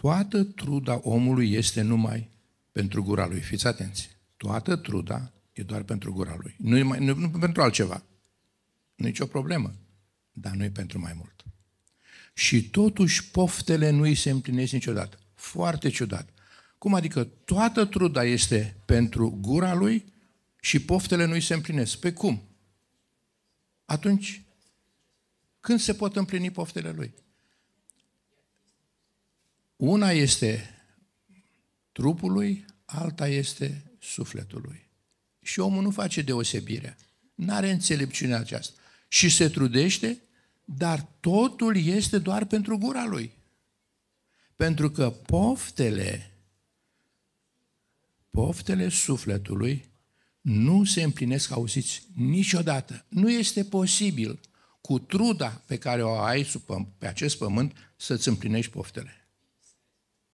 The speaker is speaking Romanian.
Toată truda omului este numai pentru gura lui. Fiți atenți. Toată truda e doar pentru gura lui. Nu, mai, nu, nu pentru altceva. Nu e nicio problemă. Dar nu e pentru mai mult. Și totuși poftele nu îi se împlinesc niciodată. Foarte ciudat. Cum adică toată truda este pentru gura lui și poftele nu îi se împlinesc? Pe cum? Atunci, când se pot împlini poftele lui? Una este trupului, alta este sufletului. Și omul nu face deosebire. Nu are înțelepciunea aceasta. Și se trudește, dar totul este doar pentru gura lui. Pentru că poftele, poftele sufletului nu se împlinesc, auziți, niciodată. Nu este posibil cu truda pe care o ai pe acest pământ să-ți împlinești poftele.